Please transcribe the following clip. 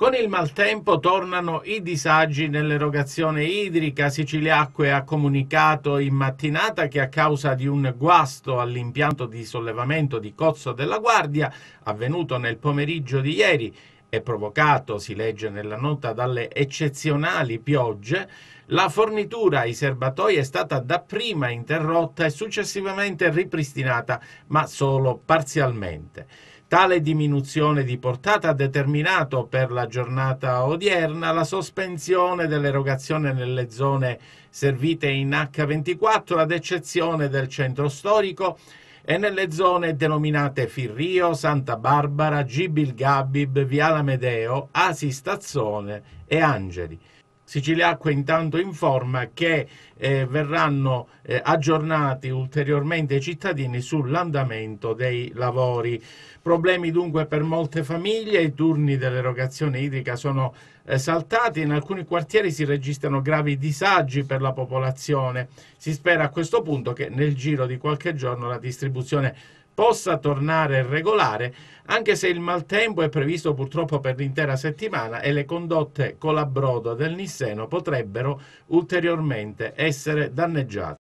Con il maltempo tornano i disagi nell'erogazione idrica. Siciliacque ha comunicato in mattinata che a causa di un guasto all'impianto di sollevamento di Cozzo della Guardia, avvenuto nel pomeriggio di ieri e provocato, si legge nella nota, dalle eccezionali piogge, la fornitura ai serbatoi è stata dapprima interrotta e successivamente ripristinata, ma solo parzialmente. Tale diminuzione di portata ha determinato per la giornata odierna la sospensione dell'erogazione nelle zone servite in H24 ad eccezione del centro storico e nelle zone denominate Firrio, Santa Barbara, Gibil Gabib, Viale Medeo, Asi Stazzone e Angeli. Siciliacque intanto informa che eh, verranno eh, aggiornati ulteriormente i cittadini sull'andamento dei lavori. Problemi dunque per molte famiglie, i turni dell'erogazione idrica sono eh, saltati, in alcuni quartieri si registrano gravi disagi per la popolazione. Si spera a questo punto che nel giro di qualche giorno la distribuzione possa tornare regolare, anche se il maltempo è previsto purtroppo per l'intera settimana e le condotte con la broda del Nisseno potrebbero ulteriormente essere danneggiate.